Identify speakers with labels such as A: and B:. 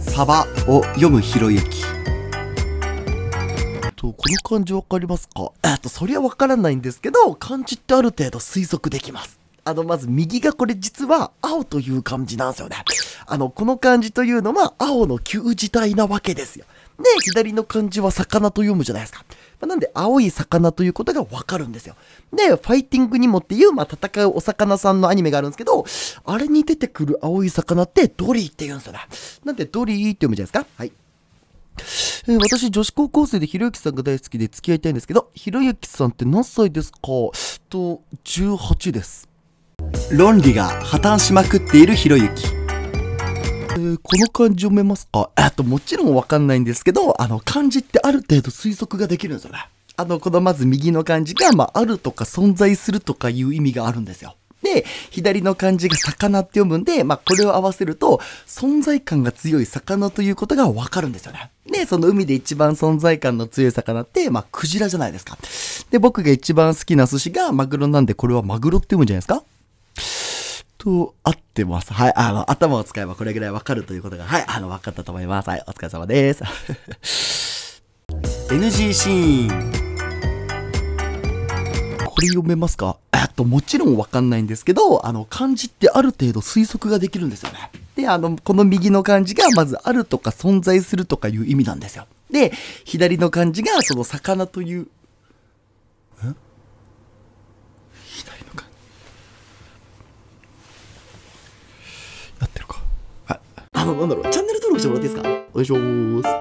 A: サバを読むひろゆき。と、この漢字わかりますかえっと、そりゃわからないんですけど、漢字ってある程度推測できます。あの、まず右がこれ実は青という漢字なんですよね。あの、この漢字というのは青の旧字体なわけですよ。で、左の漢字は魚と読むじゃないですか。まあ、なんで青い魚ということがわかるんですよ。で、ファイティングにもっていう、まあ、戦うお魚さんのアニメがあるんですけど、あれに出てくる青い魚ってドリーって言うんですよなんでドリーって読むじゃないですか。はい。えー、私、女子高校生でひろゆきさんが大好きで付き合いたいんですけど、ひろゆきさんって何歳ですかと、18です。論理が破綻しまくっているひろゆき。えー、この漢字読めますかえっと、もちろんわかんないんですけど、あの、漢字ってある程度推測ができるんですよね。あの、このまず右の漢字が、まあ、あるとか存在するとかいう意味があるんですよ。で、左の漢字が魚って読むんで、まあ、これを合わせると、存在感が強い魚ということがわかるんですよね。で、その海で一番存在感の強い魚って、まあ、クジラじゃないですか。で、僕が一番好きな寿司がマグロなんで、これはマグロって読むんじゃないですかと、合してます。はい、あの、頭を使えばこれぐらいわかるということが、はい、あの、わかったと思います。はい、お疲れ様です。NG シーン。これ読めますかえっと、もちろんわかんないんですけど、あの、漢字ってある程度推測ができるんですよね。で、あの、この右の漢字が、まず、あるとか存在するとかいう意味なんですよ。で、左の漢字が、その、魚という
B: なんだろう、チャンネル登録してもらっていいですかお願いします。